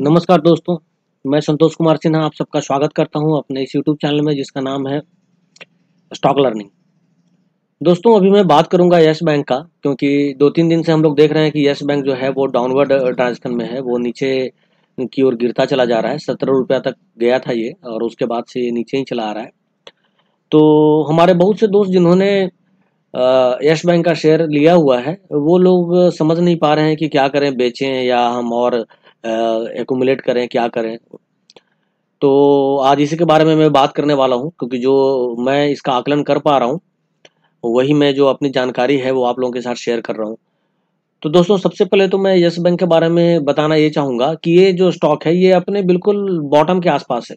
नमस्कार दोस्तों मैं संतोष कुमार सिन्हा आप सबका स्वागत करता हूं अपने इस यूट्यूब चैनल में जिसका नाम है स्टॉक लर्निंग दोस्तों अभी मैं बात करूंगा यस बैंक का क्योंकि दो तीन दिन से हम लोग देख रहे हैं कि यस बैंक जो है वो डाउनवर्ड ट्रांजेक्शन में है वो नीचे की ओर गिरता चला जा रहा है सत्रह रुपया तक गया था ये और उसके बाद से ये नीचे ही चला आ रहा है तो हमारे बहुत से दोस्त जिन्होंने यश बैंक का शेयर लिया हुआ है वो लोग समझ नहीं पा रहे हैं कि क्या करें बेचें या हम और एकोमुलेट करें क्या करें तो आज इसी के बारे में मैं बात करने वाला हूँ क्योंकि जो मैं इसका आकलन कर पा रहा हूँ वही मैं जो अपनी जानकारी है वो आप लोगों के साथ शेयर कर रहा हूँ तो दोस्तों सबसे पहले तो मैं यस बैंक के बारे में बताना ये चाहूँगा कि ये जो स्टॉक है ये अपने बिल्कुल बॉटम के आसपास है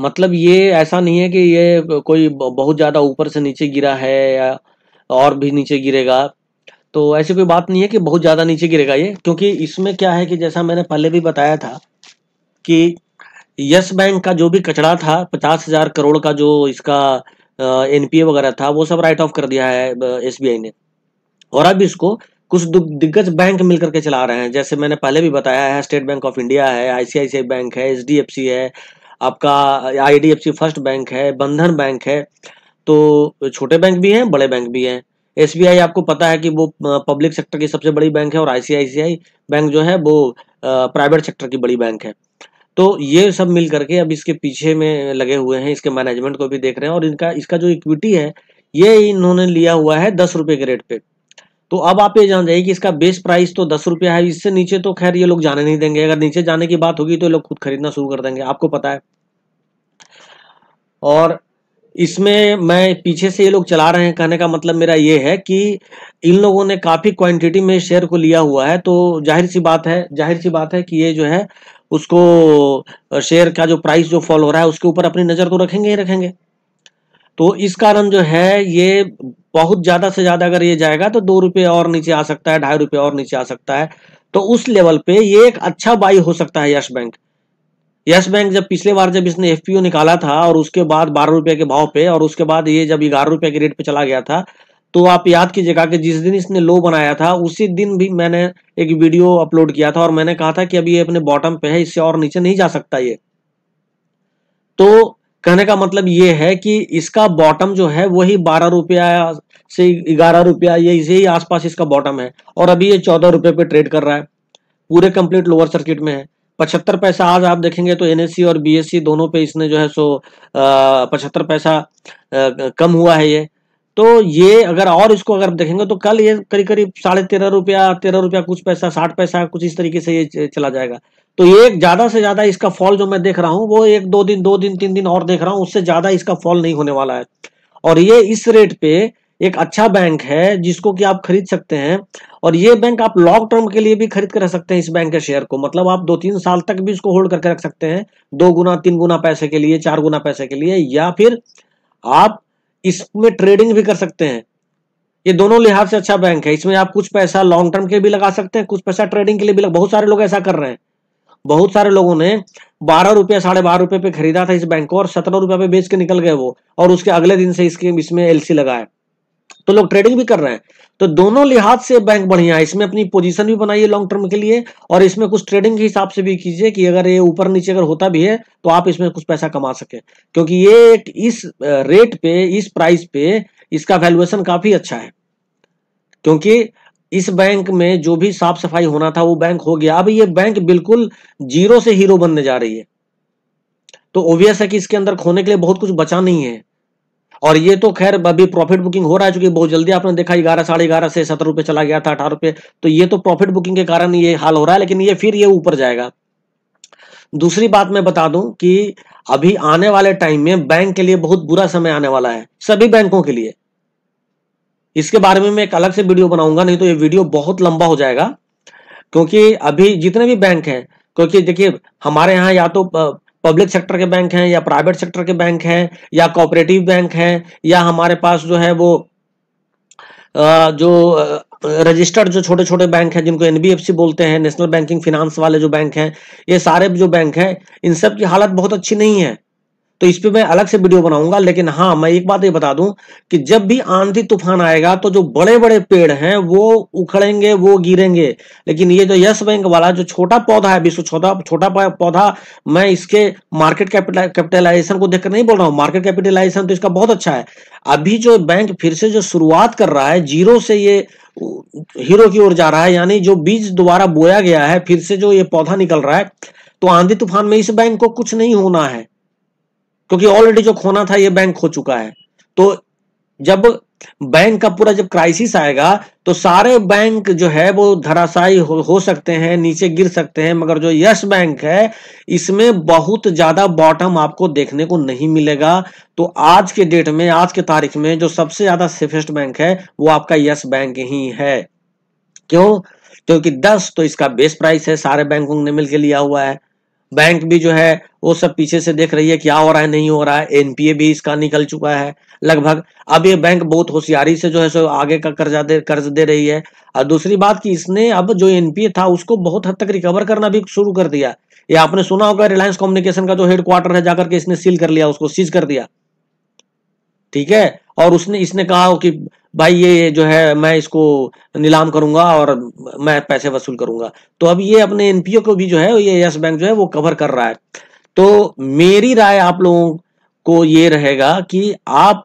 मतलब ये ऐसा नहीं है कि ये कोई बहुत ज़्यादा ऊपर से नीचे गिरा है या और भी नीचे गिरेगा तो ऐसी कोई बात नहीं है कि बहुत ज़्यादा नीचे गिरेगा ये क्योंकि इसमें क्या है कि जैसा मैंने पहले भी बताया था कि यस बैंक का जो भी कचरा था पचास हज़ार करोड़ का जो इसका एनपीए वगैरह था वो सब राइट ऑफ कर दिया है एसबीआई ने और अब इसको कुछ दिग्गज बैंक मिलकर के चला रहे हैं जैसे मैंने पहले भी बताया है स्टेट बैंक ऑफ इंडिया है आईसीआईसीआई बैंक है एच है आपका आईडीएफसी फर्स्ट बैंक है बंधन बैंक है तो छोटे बैंक भी हैं बड़े बैंक भी हैं एसबीआई आपको पता है कि वो पब्लिक सेक्टर की सबसे बड़ी बैंक है और आईसीआईसीआई बैंक जो है वो प्राइवेट सेक्टर की बड़ी बैंक है तो ये सब मिल करके अब इसके पीछे में लगे हुए हैं इसके मैनेजमेंट को भी देख रहे हैं और इनका इसका जो इक्विटी है ये इन्होंने लिया हुआ है दस रुपये के रेट पे तो अब आप ये जान जाइए कि इसका बेस प्राइस तो दस रुपया है इससे नीचे तो खैर ये लोग जाने नहीं देंगे अगर नीचे जाने की बात होगी तो ये लोग खुद खरीदना शुरू कर देंगे आपको पता है और इसमें मैं पीछे से ये लोग चला रहे हैं कहने का मतलब मेरा ये है कि इन लोगों ने काफ़ी क्वांटिटी में शेयर को लिया हुआ है तो जाहिर सी बात है जाहिर सी बात है कि ये जो है उसको शेयर का जो प्राइस जो फॉल हो रहा है उसके ऊपर अपनी नज़र तो रखेंगे ही रखेंगे तो इस कारण जो है ये बहुत ज़्यादा से ज़्यादा अगर ये जाएगा तो दो रुपये और नीचे आ सकता है ढाई रुपये और नीचे आ सकता है तो उस लेवल पे ये एक अच्छा बाई हो सकता है यश बैंक यस बैंक जब पिछले बार जब इसने एफ निकाला था और उसके बाद बारह रुपये के भाव पे और उसके बाद ये जब ग्यारह रुपये के रेट पे चला गया था तो आप याद कीजिएगा कि जिस दिन इसने लो बनाया था उसी दिन भी मैंने एक वीडियो अपलोड किया था और मैंने कहा था कि अभी ये अपने बॉटम पे है इससे और नीचे नहीं जा सकता ये तो कहने का मतलब ये है कि इसका बॉटम जो है वही बारह रुपया से ग्यारह रुपया ये इसे ही आसपास इसका बॉटम है और अभी ये चौदह रुपये पे ट्रेड कर रहा है पूरे कंप्लीट लोअर सर्किट में है पचहत्तर पैसा आज आप देखेंगे तो एनएससी और बीएससी दोनों पे इसने जो है सो पचहत्तर पैसा आ, कम हुआ है ये तो ये अगर और इसको अगर देखेंगे तो कल ये करीब करीब साढ़े तेरह रुपया तेरह रुपया कुछ पैसा साठ पैसा कुछ इस तरीके से ये चला जाएगा तो ये ज्यादा से ज्यादा इसका फॉल जो मैं देख रहा हूँ वो एक दो दिन दो दिन तीन दिन और देख रहा हूँ उससे ज्यादा इसका फॉल नहीं होने वाला है और ये इस रेट पे एक अच्छा बैंक है जिसको कि आप खरीद सकते हैं और ये बैंक आप लॉन्ग टर्म के लिए भी खरीद कर रख सकते हैं इस बैंक के शेयर को मतलब आप दो तीन साल तक भी इसको होल्ड करके रख सकते हैं दो गुना तीन गुना पैसे के लिए चार गुना पैसे के लिए या फिर आप इसमें ट्रेडिंग भी कर सकते हैं ये दोनों लिहाज से अच्छा बैंक है इसमें आप कुछ पैसा लॉन्ग टर्म के भी लगा सकते हैं कुछ पैसा ट्रेडिंग के लिए भी लगा बहुत सारे लोग ऐसा कर रहे हैं बहुत सारे लोगों ने बारह रुपया साढ़े बारह रुपए पे खरीदा था इस बैंक को और सत्रह रुपये पे बेच के निकल गए वो और उसके अगले दिन से इसके इसमें एलसी लगाए तो लोग ट्रेडिंग भी कर रहे हैं तो दोनों लिहाज से बैंक बढ़िया है इसमें अपनी पोजीशन भी बनाइए लॉन्ग टर्म के लिए और इसमें कुछ ट्रेडिंग के हिसाब से भी कीजिए कि अगर ये ऊपर नीचे अगर होता भी है तो आप इसमें कुछ पैसा कमा सके क्योंकि ये इस रेट पे इस प्राइस पे इसका वैल्युएशन काफी अच्छा है क्योंकि इस बैंक में जो भी साफ सफाई होना था वो बैंक हो गया अब ये बैंक बिल्कुल जीरो से हीरो बनने जा रही है तो ओबियस है कि इसके अंदर खोने के लिए बहुत कुछ बचा नहीं है और ये तो खैर अभी प्रॉफिट बुकिंग हो रहा है चूंकि बहुत जल्दी आपने देखा ग्यारह साढ़े ग्यारह से सत्रह रुपये चला गया था अठारह रुपये तो ये तो प्रॉफिट बुकिंग के कारण ये हाल हो रहा है लेकिन ये फिर ये ऊपर जाएगा दूसरी बात मैं बता दूं कि अभी आने वाले टाइम में बैंक के लिए बहुत बुरा समय आने वाला है सभी बैंकों के लिए इसके बारे में मैं एक अलग से वीडियो बनाऊंगा नहीं तो ये वीडियो बहुत लंबा हो जाएगा क्योंकि अभी जितने भी बैंक हैं क्योंकि देखिए हमारे यहाँ या तो पब्लिक सेक्टर के बैंक हैं या प्राइवेट सेक्टर के बैंक हैं या कोऑपरेटिव बैंक हैं या हमारे पास जो है वो जो रजिस्टर्ड जो छोटे छोटे बैंक हैं जिनको एनबीएफसी बोलते हैं नेशनल बैंकिंग फिनांस वाले जो बैंक हैं ये सारे जो बैंक हैं इन सब की हालत बहुत अच्छी नहीं है तो इस पर मैं अलग से वीडियो बनाऊंगा लेकिन हाँ मैं एक बात ये बता दूं कि जब भी आंधी तूफान आएगा तो जो बड़े बड़े पेड़ हैं वो उखड़ेंगे वो गिरेंगे लेकिन ये जो यस बैंक वाला जो छोटा पौधा है विश्व छोटा छोटा पौधा मैं इसके मार्केट कैपिटलाइजेशन को देखकर नहीं बोल रहा हूँ मार्केट कैपिटलाइजेशन तो इसका बहुत अच्छा है अभी जो बैंक फिर से जो शुरुआत कर रहा है जीरो से ये हीरो की ओर जा रहा है यानी जो बीज दोबारा बोया गया है फिर से जो ये पौधा निकल रहा है तो आंधी तूफान में इस बैंक को कुछ नहीं होना है क्योंकि ऑलरेडी जो खोना था ये बैंक खो चुका है तो जब बैंक का पूरा जब क्राइसिस आएगा तो सारे बैंक जो है वो धराशायी हो, हो सकते हैं नीचे गिर सकते हैं मगर जो यस बैंक है इसमें बहुत ज्यादा बॉटम आपको देखने को नहीं मिलेगा तो आज के डेट में आज के तारीख में जो सबसे ज्यादा सेफेस्ट बैंक है वो आपका यस बैंक ही है क्यों क्योंकि दस तो इसका बेस प्राइस है सारे बैंकों ने मिलकर लिया हुआ है बैंक भी जो है वो सब पीछे से देख रही है क्या हो रहा है नहीं हो रहा है एनपीए भी इसका निकल चुका है लगभग अब ये बैंक बहुत होशियारी से जो है सो आगे का कर्जा दे कर्ज दे रही है और दूसरी बात कि इसने अब जो एनपीए था उसको बहुत हद तक रिकवर करना भी शुरू कर दिया ये आपने सुना होगा रिलायंस कम्युनिकेशन का जो हेडक्वार्टर है जाकर के इसने सील कर लिया उसको सीज कर दिया ठीक है और उसने इसने कहा कि भाई ये जो है मैं इसको नीलाम करूंगा और मैं पैसे वसूल करूंगा तो अब ये अपने एनपीओ को भी जो है ये यस बैंक जो है वो कवर कर रहा है तो मेरी राय आप लोगों को ये रहेगा कि आप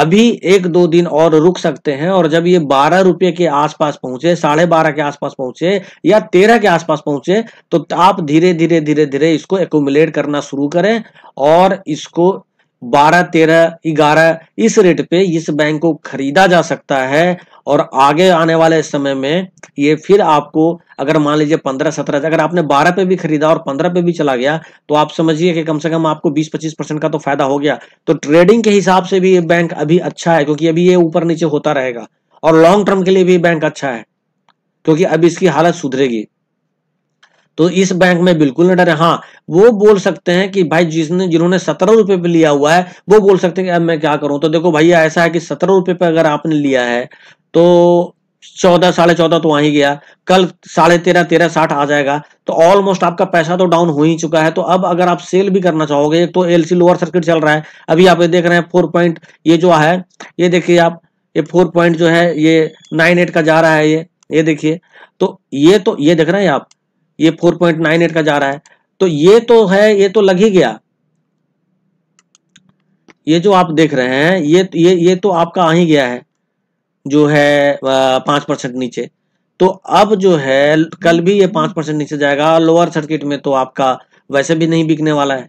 अभी एक दो दिन और रुक सकते हैं और जब ये बारह रुपये के आसपास पहुंचे साढ़े बारह के आसपास पहुंचे या तेरह के आसपास पहुंचे तो आप धीरे धीरे धीरे धीरे इसको एकोमुलेट करना शुरू करें और इसको बारह तेरह ग्यारह इस रेट पे इस बैंक को खरीदा जा सकता है और आगे आने वाले समय में ये फिर आपको अगर मान लीजिए पंद्रह सत्रह अगर आपने बारह पे भी खरीदा और पंद्रह पे भी चला गया तो आप समझिए कि कम से कम आपको बीस पच्चीस परसेंट का तो फायदा हो गया तो ट्रेडिंग के हिसाब से भी ये बैंक अभी अच्छा है क्योंकि अभी ये ऊपर नीचे होता रहेगा और लॉन्ग टर्म के लिए भी बैंक अच्छा है क्योंकि अब इसकी हालत सुधरेगी तो इस बैंक में बिल्कुल ना डरे हाँ वो बोल सकते हैं कि भाई जिसने जिन्होंने सत्रह रुपए पे लिया हुआ है वो बोल सकते हैं कि अब मैं क्या करूं तो देखो भैया ऐसा है कि सत्रह रुपए पे अगर आपने लिया है तो चौदह साढ़े चौदह तो आ ही गया कल साढ़े तेरह तेरह साठ आ जाएगा तो ऑलमोस्ट आपका पैसा तो डाउन हो ही चुका है तो अब अगर आप सेल भी करना चाहोगे तो एलसी लोअर सर्किट चल रहा है अभी आप ये देख रहे हैं फोर पॉइंट ये जो है ये देखिए आप ये फोर पॉइंट जो है ये नाइन एट का जा रहा है ये ये देखिए तो ये तो ये देख रहे हैं आप ये 4.98 का जा रहा है तो ये तो है ये तो लग ही गया ये जो आप देख रहे हैं ये ये ये तो आपका आ ही गया है जो है पांच परसेंट नीचे तो अब जो है कल भी ये पांच परसेंट नीचे जाएगा लोअर सर्किट में तो आपका वैसे भी नहीं बिकने वाला है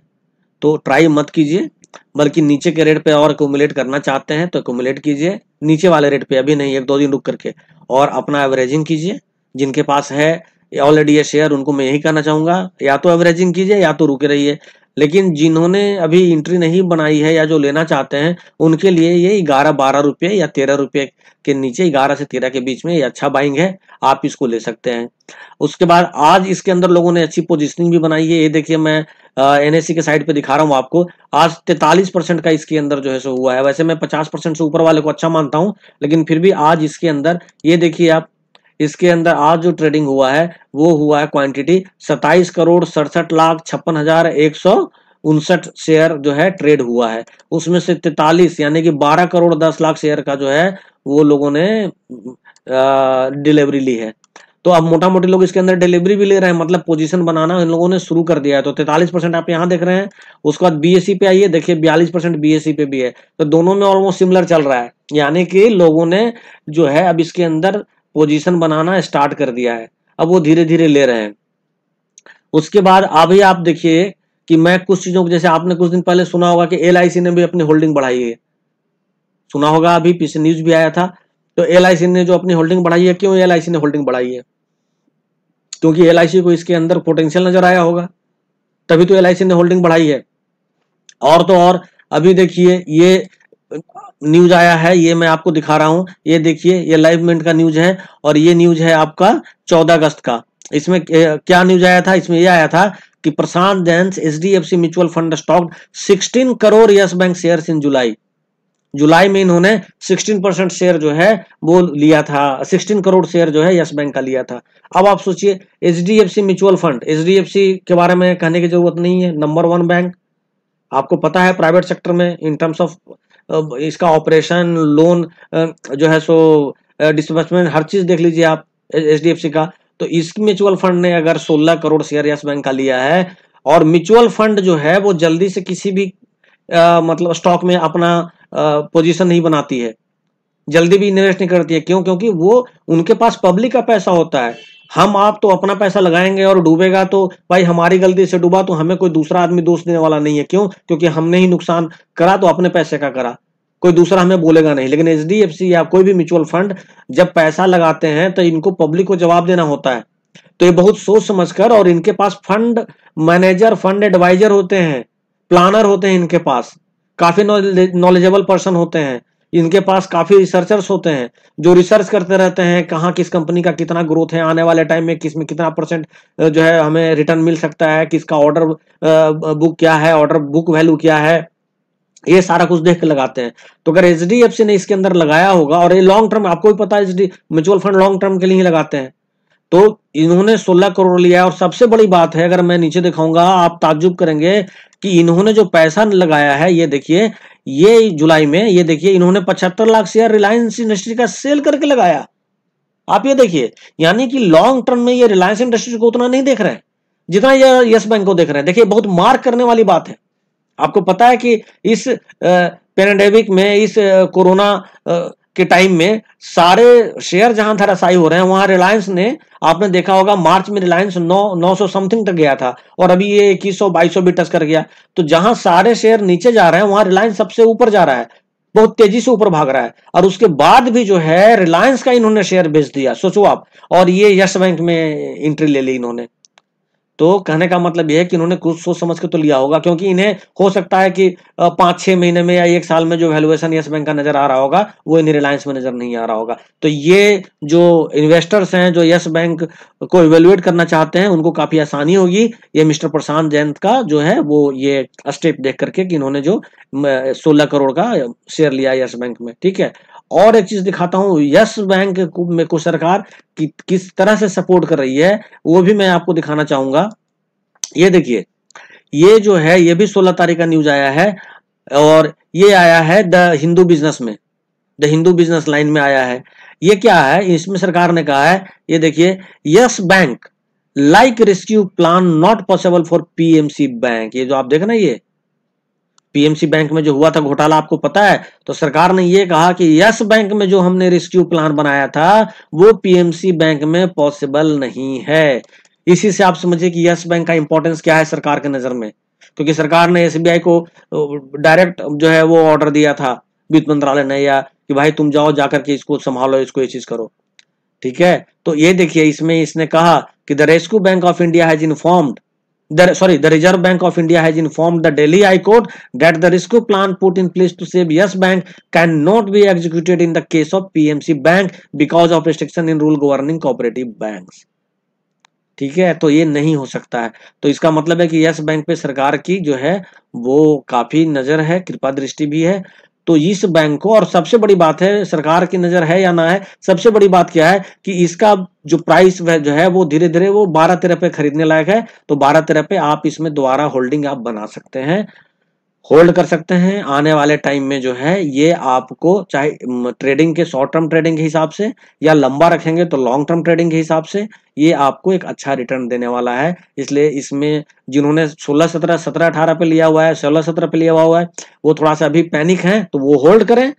तो ट्राई मत कीजिए बल्कि नीचे के रेट पे और अकोमुलेट करना चाहते हैं तो अकोमुलेट कीजिए नीचे वाले रेट पे अभी नहीं एक दो दिन रुक करके और अपना एवरेजिंग कीजिए जिनके पास है ऑलरेडी ये शेयर उनको मैं यही कहना चाहूंगा या तो एवरेजिंग कीजिए या तो रुके रहिए लेकिन जिन्होंने अभी इंट्री नहीं बनाई है या जो लेना चाहते हैं उनके लिए ये ग्यारह बारह रुपये या तेरह रुपये के नीचे ग्यारह से तेरह के बीच में ये अच्छा बाइंग है आप इसको ले सकते हैं उसके बाद आज इसके अंदर लोगों ने अच्छी पोजिशनिंग भी बनाई है ये देखिए मैं एनएससी के साइड पे दिखा रहा हूँ आपको आज तैतालीस परसेंट का इसके अंदर जो है सो हुआ है वैसे मैं पचास परसेंट से ऊपर वाले को अच्छा मानता हूँ लेकिन फिर भी आज इसके अंदर ये देखिए आप इसके अंदर आज जो ट्रेडिंग हुआ है वो हुआ है क्वांटिटी सताइस करोड़ सड़सठ लाख छप्पन हजार एक सौ उनसठ शेयर जो है ट्रेड हुआ है उसमें से तैतालीस यानी कि बारह करोड़ दस लाख शेयर का जो है वो लोगों ने डिलीवरी ली है तो अब मोटा मोटी लोग इसके अंदर डिलीवरी भी ले रहे हैं मतलब पोजीशन बनाना इन लोगों ने शुरू कर दिया है तो तैतालीस परसेंट आप यहाँ देख रहे हैं उसके बाद बीएससी पे आइए देखिए बयालीस परसेंट बीएससी पे भी है तो दोनों में ऑलमोस्ट सिमिलर चल रहा है यानी कि लोगों ने जो है अब इसके अंदर पोजीशन बनाना स्टार्ट कर दिया है अब वो धीरे धीरे ले रहे हैं उसके बाद अभी आप देखिए कि मैं कुछ चीजों को जैसे आपने कुछ दिन पहले सुना होगा कि एल ने भी अपनी होल्डिंग बढ़ाई है सुना होगा अभी पीछे न्यूज भी आया था तो एल ने जो अपनी होल्डिंग बढ़ाई है क्यों एल ने होल्डिंग बढ़ाई है क्योंकि एल को इसके अंदर पोटेंशियल नजर आया होगा तभी तो एल ने होल्डिंग बढ़ाई है और तो और अभी देखिए ये न्यूज आया है ये मैं आपको दिखा रहा हूँ ये देखिए ये लाइव मिनट का न्यूज है और ये न्यूज है आपका चौदह अगस्त का इसमें क्या न्यूज आया था इसमें यह आया था कि Prashant Jain H D F C mutual fund stock 16 crore Yes Bank share in July जुलाई में इन्होंने 16 परसेंट शेयर जो है वो लिया था 16 करोड़ शेयर जो है यस बैंक का लिया था अब आप सोचिए H D F C mutual fund H D F C के बारे में कहने की जरूरत नहीं है नंबर वन बैंक आपको पता है प्राइवेट सेक्टर में इन टर्म्स ऑफ इसका ऑपरेशन लोन जो है सो डिस्बर्समेंट हर चीज़ देख लीजिए आप एच डी एफ सी का तो इस म्यूचुअल फंड ने अगर 16 करोड़ शेयर यस बैंक का लिया है और म्यूचुअल फंड जो है वो जल्दी से किसी भी आ, मतलब स्टॉक में अपना पोजीशन नहीं बनाती है जल्दी भी इन्वेस्ट नहीं करती है क्यों क्योंकि वो उनके पास पब्लिक का पैसा होता है हम आप तो अपना पैसा लगाएंगे और डूबेगा तो भाई हमारी गलती से डूबा तो हमें कोई दूसरा आदमी दोष देने वाला नहीं है क्यों क्योंकि हमने ही नुकसान करा तो अपने पैसे का करा कोई दूसरा हमें बोलेगा नहीं लेकिन एच या कोई भी म्यूचुअल फंड जब पैसा लगाते हैं तो इनको पब्लिक को जवाब देना होता है तो ये बहुत सोच समझकर और इनके पास फंड मैनेजर फंड एडवाइजर होते हैं प्लानर होते हैं इनके पास काफी नॉलेजेबल पर्सन होते हैं इनके पास काफी रिसर्चर्स होते हैं जो रिसर्च करते रहते हैं कहाँ किस कंपनी का कितना ग्रोथ है आने वाले टाइम में किस में कितना परसेंट जो है हमें रिटर्न मिल सकता है किसका ऑर्डर बुक क्या है ऑर्डर बुक वैल्यू क्या है ये सारा कुछ देख के लगाते हैं तो अगर एच डी एफ सी ने इसके अंदर लगाया होगा और ये लॉन्ग टर्म आपको भी पता है H D mutual fund long term के लिए ही लगाते हैं तो इन्होंने 16 करोड़ लिया और सबसे बड़ी बात है अगर मैं नीचे दिखाऊंगा आप ताजुब करेंगे कि इन्होंने जो पैसा लगाया है ये देखिए ये जुलाई में ये देखिए इन्होंने पचहत्तर लाख शेयर रिलायंस इंडस्ट्री का सेल करके लगाया आप ये देखिए यानी कि लॉन्ग टर्म में ये रिलायंस इंडस्ट्री को उतना नहीं देख रहे हैं जितना ये यस बैंक को देख रहे हैं देखिए बहुत मार्क करने वाली बात है आपको पता है कि इस पेनेडेमिक में इस कोरोना के टाइम में सारे शेयर जहां धराशायी हो रहे हैं वहां रिलायंस ने आपने देखा होगा मार्च में रिलायंस नौ नौ सौ समथिंग तक गया था और अभी ये इक्कीस सौ बाईस भी टच कर गया तो जहां सारे शेयर नीचे जा रहे हैं वहां रिलायंस सबसे ऊपर जा रहा है बहुत तेजी से ऊपर भाग रहा है और उसके बाद भी जो है रिलायंस का इन्होंने शेयर बेच दिया सोचो आप और ये यस बैंक में एंट्री ले ली इन्होंने तो कहने का मतलब यह है कि इन्होंने कुछ सोच समझ के तो लिया होगा क्योंकि इन्हें हो सकता है कि पांच छह महीने में या एक साल में जो वैल्यूएशन यस बैंक का नजर आ रहा होगा वो इन्हें रिलायंस में नजर नहीं आ रहा होगा तो ये जो इन्वेस्टर्स हैं जो यस बैंक को इवेल्युएट करना चाहते हैं उनको काफी आसानी होगी ये मिस्टर प्रशांत जयंत का जो है वो ये स्टेप देख करके कि इन्होंने जो सोलह करोड़ का शेयर लिया यस बैंक में ठीक है और एक चीज दिखाता हूँ यस बैंक में को सरकार कि, किस तरह से सपोर्ट कर रही है वो भी मैं आपको दिखाना चाहूंगा ये देखिए ये जो है ये भी 16 तारीख का न्यूज आया है और ये आया है द हिंदू बिजनेस में द हिंदू बिजनेस लाइन में आया है ये क्या है इसमें सरकार ने कहा है ये देखिए Yes Bank like rescue plan not possible for PMC Bank ये जो आप देख रहे हैं ये पीएमसी बैंक में जो हुआ था घोटाला आपको पता है तो सरकार ने यह कहा कि यस बैंक में जो हमने रेस्क्यू प्लान बनाया था वो पीएमसी बैंक में पॉसिबल नहीं है इसी से आप समझिए कि यस बैंक का इंपॉर्टेंस क्या है सरकार के नजर में क्योंकि सरकार ने एसबीआई को डायरेक्ट जो है वो ऑर्डर दिया था वित्त मंत्रालय ने या कि भाई तुम जाओ जाकर के इसको संभालो इसको ये चीज करो ठीक है तो ये देखिए इसमें इसने कहा कि the rescue Bank of India has informed the sorry the reserve bank of india has informed the delhi high court that the rescue plan put in place to save yes bank cannot be executed in the case of pmc bank because of restriction in rule governing cooperative banks ठीक है तो ये नहीं हो सकता है तो इसका मतलब है कि यस बैंक पे सरकार की जो है वो काफी नजर है कृपा दृष्टि भी है तो इस बैंक को और सबसे बड़ी बात है सरकार की नजर है या ना है सबसे बड़ी बात क्या है कि इसका जो प्राइस जो है वो धीरे धीरे वो बारह तेरह पे खरीदने लायक है तो बारह तेरह पे आप इसमें दोबारा होल्डिंग आप बना सकते हैं होल्ड कर सकते हैं आने वाले टाइम में जो है ये आपको चाहे ट्रेडिंग के शॉर्ट टर्म ट्रेडिंग के हिसाब से या लंबा रखेंगे तो लॉन्ग टर्म ट्रेडिंग के हिसाब से ये आपको एक अच्छा रिटर्न देने वाला है इसलिए इसमें जिन्होंने 16 17 17 18 पे लिया हुआ है 16 17 पे लिया हुआ है वो थोड़ा सा अभी पैनिक है तो वो होल्ड करें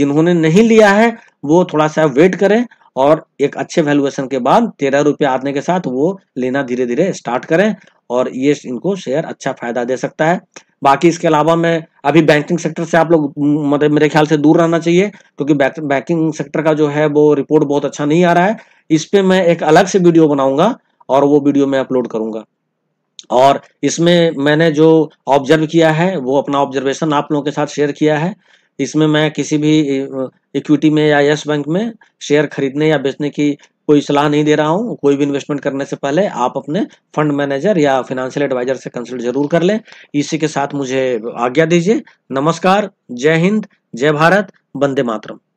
जिन्होंने नहीं लिया है वो थोड़ा सा वेट करें और एक अच्छे वैल्युएशन के बाद तेरह रुपये आने के साथ वो लेना धीरे धीरे स्टार्ट करें और ये इनको शेयर अच्छा फायदा दे सकता है बाकी इसके अलावा मैं अभी बैंकिंग सेक्टर से आप लोग मतलब मेरे ख्याल से दूर रहना चाहिए क्योंकि तो बैंकिंग सेक्टर का जो है वो रिपोर्ट बहुत अच्छा नहीं आ रहा है इस पर मैं एक अलग से वीडियो बनाऊंगा और वो वीडियो मैं अपलोड करूंगा और इसमें मैंने जो ऑब्जर्व किया है वो अपना ऑब्जर्वेशन आप लोगों के साथ शेयर किया है इसमें मैं किसी भी इक्विटी में या यस बैंक में शेयर खरीदने या बेचने की कोई सलाह नहीं दे रहा हूं कोई भी इन्वेस्टमेंट करने से पहले आप अपने फंड मैनेजर या फाइनेंशियल एडवाइजर से कंसल्ट जरूर कर लें इसी के साथ मुझे आज्ञा दीजिए नमस्कार जय हिंद जय भारत वंदे मातरम